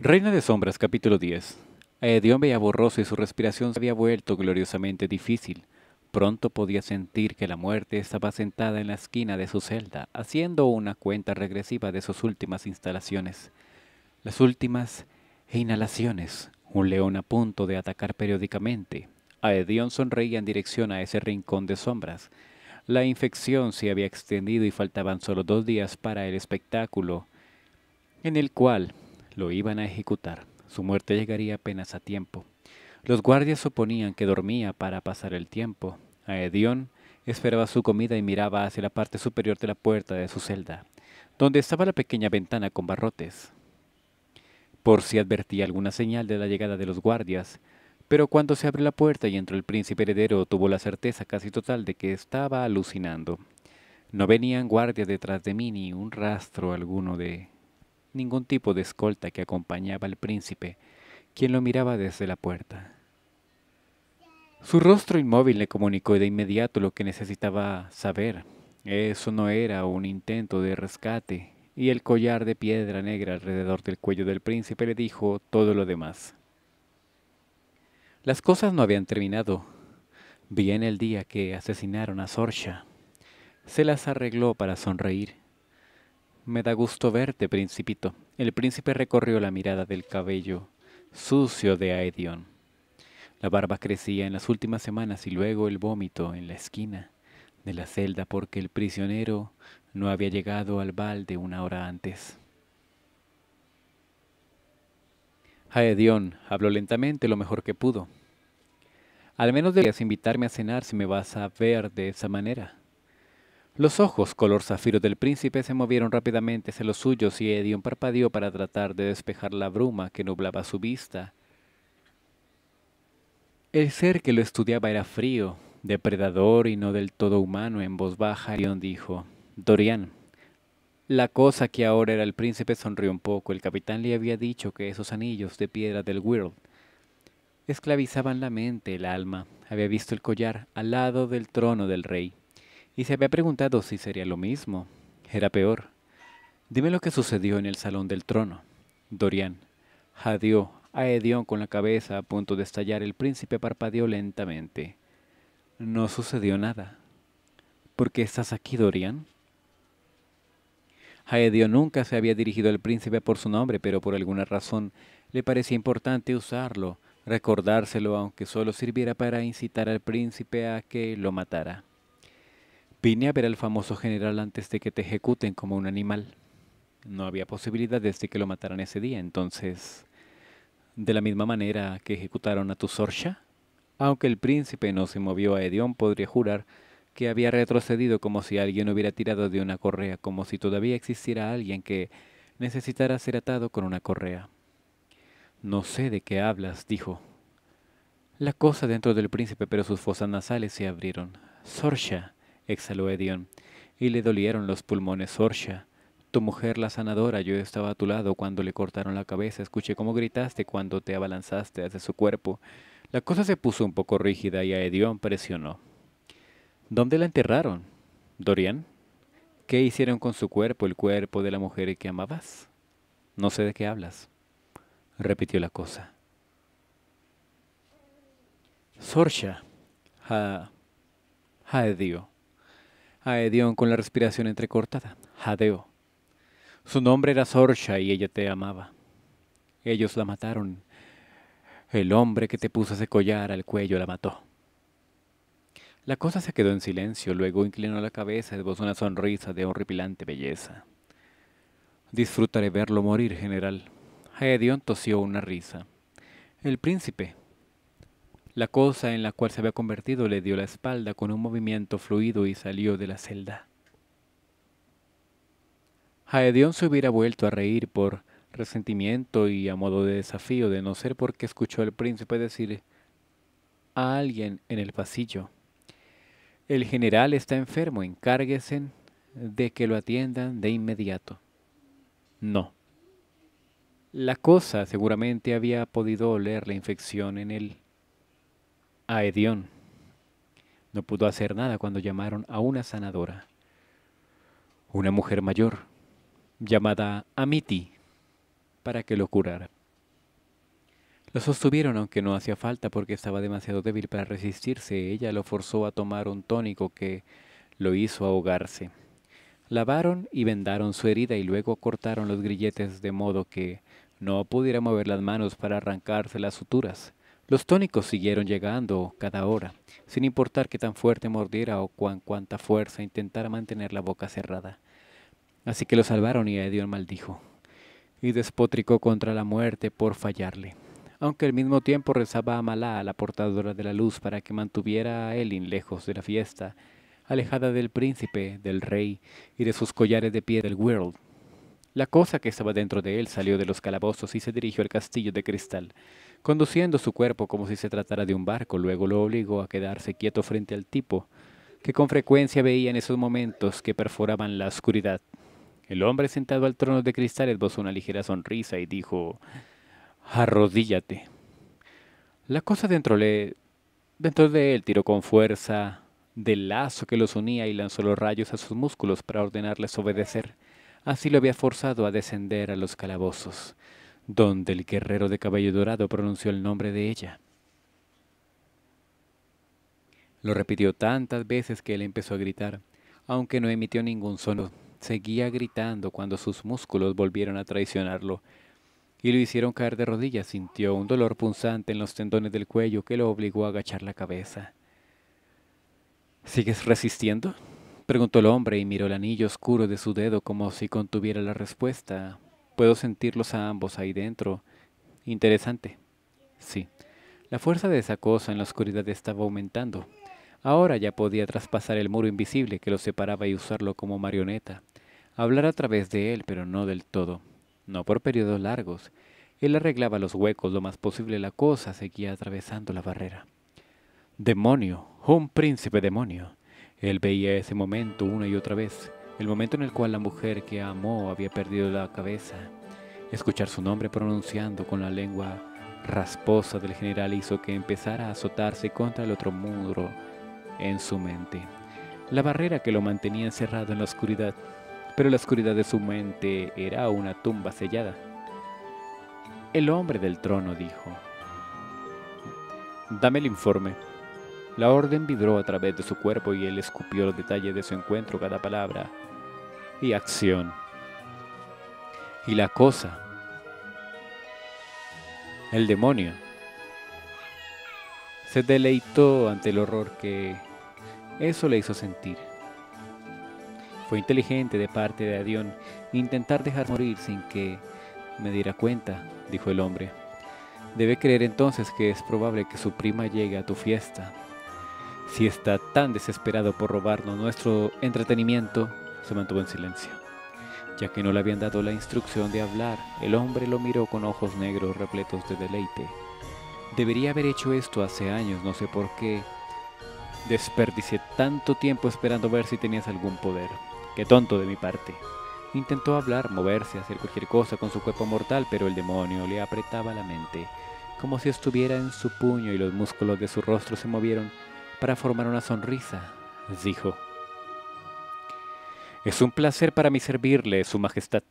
Reina de Sombras, capítulo 10. A veía borroso y su respiración se había vuelto gloriosamente difícil. Pronto podía sentir que la muerte estaba sentada en la esquina de su celda, haciendo una cuenta regresiva de sus últimas instalaciones. Las últimas inhalaciones, un león a punto de atacar periódicamente. A sonreía en dirección a ese rincón de sombras. La infección se había extendido y faltaban solo dos días para el espectáculo, en el cual lo iban a ejecutar. Su muerte llegaría apenas a tiempo. Los guardias suponían que dormía para pasar el tiempo. Aedion esperaba su comida y miraba hacia la parte superior de la puerta de su celda, donde estaba la pequeña ventana con barrotes. Por si advertía alguna señal de la llegada de los guardias, pero cuando se abrió la puerta y entró el príncipe heredero, tuvo la certeza casi total de que estaba alucinando. No venían guardias detrás de mí ni un rastro alguno de ningún tipo de escolta que acompañaba al príncipe, quien lo miraba desde la puerta. Su rostro inmóvil le comunicó de inmediato lo que necesitaba saber. Eso no era un intento de rescate, y el collar de piedra negra alrededor del cuello del príncipe le dijo todo lo demás. Las cosas no habían terminado. Bien el día que asesinaron a sorcha Se las arregló para sonreír me da gusto verte, principito. El príncipe recorrió la mirada del cabello sucio de Aedion. La barba crecía en las últimas semanas y luego el vómito en la esquina de la celda porque el prisionero no había llegado al balde una hora antes. Aedion habló lentamente lo mejor que pudo. Al menos deberías invitarme a cenar si me vas a ver de esa manera. Los ojos color zafiro del príncipe se movieron rápidamente hacia los suyos y Edion parpadeó para tratar de despejar la bruma que nublaba su vista. El ser que lo estudiaba era frío, depredador y no del todo humano. En voz baja, Edion dijo, Dorian, la cosa que ahora era el príncipe sonrió un poco. El capitán le había dicho que esos anillos de piedra del World esclavizaban la mente, el alma. Había visto el collar al lado del trono del rey y se había preguntado si sería lo mismo. Era peor. Dime lo que sucedió en el salón del trono. Dorian jadeó a Edión con la cabeza a punto de estallar. El príncipe parpadeó lentamente. No sucedió nada. ¿Por qué estás aquí, Dorian? Aedio nunca se había dirigido al príncipe por su nombre, pero por alguna razón le parecía importante usarlo, recordárselo aunque solo sirviera para incitar al príncipe a que lo matara. Vine a ver al famoso general antes de que te ejecuten como un animal. No había posibilidad de que lo mataran ese día, entonces, de la misma manera que ejecutaron a tu Sorsha, aunque el príncipe no se movió a Edión, podría jurar que había retrocedido como si alguien hubiera tirado de una correa, como si todavía existiera alguien que necesitara ser atado con una correa. No sé de qué hablas, dijo. La cosa dentro del príncipe, pero sus fosas nasales se abrieron. Sorsha, exhaló Edion, y le dolieron los pulmones Sorsha. Tu mujer, la sanadora, yo estaba a tu lado cuando le cortaron la cabeza. Escuché cómo gritaste cuando te abalanzaste hacia su cuerpo. La cosa se puso un poco rígida y a Edion presionó. ¿Dónde la enterraron? ¿Dorian? ¿Qué hicieron con su cuerpo, el cuerpo de la mujer que amabas? No sé de qué hablas, repitió la cosa. Sorsha, ha, ha Aedion con la respiración entrecortada. Jadeo. Su nombre era Sorcha y ella te amaba. Ellos la mataron. El hombre que te puso ese collar al cuello la mató. La cosa se quedó en silencio, luego inclinó la cabeza y esbozó una sonrisa de horripilante belleza. Disfrutaré verlo morir, general. Aedion tosió una risa. El príncipe, la cosa en la cual se había convertido le dio la espalda con un movimiento fluido y salió de la celda. Jaedion se hubiera vuelto a reír por resentimiento y a modo de desafío, de no ser porque escuchó al príncipe decir a alguien en el pasillo. El general está enfermo, encárguese de que lo atiendan de inmediato. No. La cosa seguramente había podido oler la infección en él a No pudo hacer nada cuando llamaron a una sanadora, una mujer mayor, llamada Amiti, para que lo curara. Lo sostuvieron aunque no hacía falta porque estaba demasiado débil para resistirse. Ella lo forzó a tomar un tónico que lo hizo ahogarse. Lavaron y vendaron su herida y luego cortaron los grilletes de modo que no pudiera mover las manos para arrancarse las suturas. Los tónicos siguieron llegando cada hora, sin importar qué tan fuerte mordiera o cuán cuanta fuerza intentara mantener la boca cerrada. Así que lo salvaron y Edion maldijo, y despotricó contra la muerte por fallarle, aunque al mismo tiempo rezaba a Malá, la portadora de la luz, para que mantuviera a Elin lejos de la fiesta, alejada del príncipe, del rey y de sus collares de pie del world. La cosa que estaba dentro de él salió de los calabozos y se dirigió al castillo de cristal, conduciendo su cuerpo como si se tratara de un barco. Luego lo obligó a quedarse quieto frente al tipo, que con frecuencia veía en esos momentos que perforaban la oscuridad. El hombre sentado al trono de cristal esbozó una ligera sonrisa y dijo, arrodíllate. La cosa dentro, le, dentro de él tiró con fuerza del lazo que los unía y lanzó los rayos a sus músculos para ordenarles obedecer así lo había forzado a descender a los calabozos, donde el guerrero de cabello dorado pronunció el nombre de ella. Lo repitió tantas veces que él empezó a gritar, aunque no emitió ningún sonido. Seguía gritando cuando sus músculos volvieron a traicionarlo y lo hicieron caer de rodillas. Sintió un dolor punzante en los tendones del cuello que lo obligó a agachar la cabeza. ¿Sigues resistiendo? Preguntó el hombre y miró el anillo oscuro de su dedo como si contuviera la respuesta. Puedo sentirlos a ambos ahí dentro. Interesante. Sí. La fuerza de esa cosa en la oscuridad estaba aumentando. Ahora ya podía traspasar el muro invisible que lo separaba y usarlo como marioneta. Hablar a través de él, pero no del todo. No por periodos largos. Él arreglaba los huecos lo más posible. La cosa seguía atravesando la barrera. Demonio. Un príncipe demonio. Él veía ese momento una y otra vez, el momento en el cual la mujer que amó había perdido la cabeza. Escuchar su nombre pronunciando con la lengua rasposa del general hizo que empezara a azotarse contra el otro muro en su mente. La barrera que lo mantenía encerrado en la oscuridad, pero la oscuridad de su mente era una tumba sellada. El hombre del trono dijo, Dame el informe. La orden vibró a través de su cuerpo y él escupió los detalles de su encuentro, cada palabra y acción. Y la cosa, el demonio, se deleitó ante el horror que eso le hizo sentir. Fue inteligente de parte de Adión intentar dejar morir sin que me diera cuenta, dijo el hombre. Debe creer entonces que es probable que su prima llegue a tu fiesta si está tan desesperado por robarnos nuestro entretenimiento, se mantuvo en silencio. Ya que no le habían dado la instrucción de hablar, el hombre lo miró con ojos negros repletos de deleite. Debería haber hecho esto hace años, no sé por qué. Desperdicié tanto tiempo esperando ver si tenías algún poder. Qué tonto de mi parte. Intentó hablar, moverse, hacer cualquier cosa con su cuerpo mortal, pero el demonio le apretaba la mente, como si estuviera en su puño y los músculos de su rostro se movieron para formar una sonrisa, dijo. Es un placer para mí servirle, Su Majestad.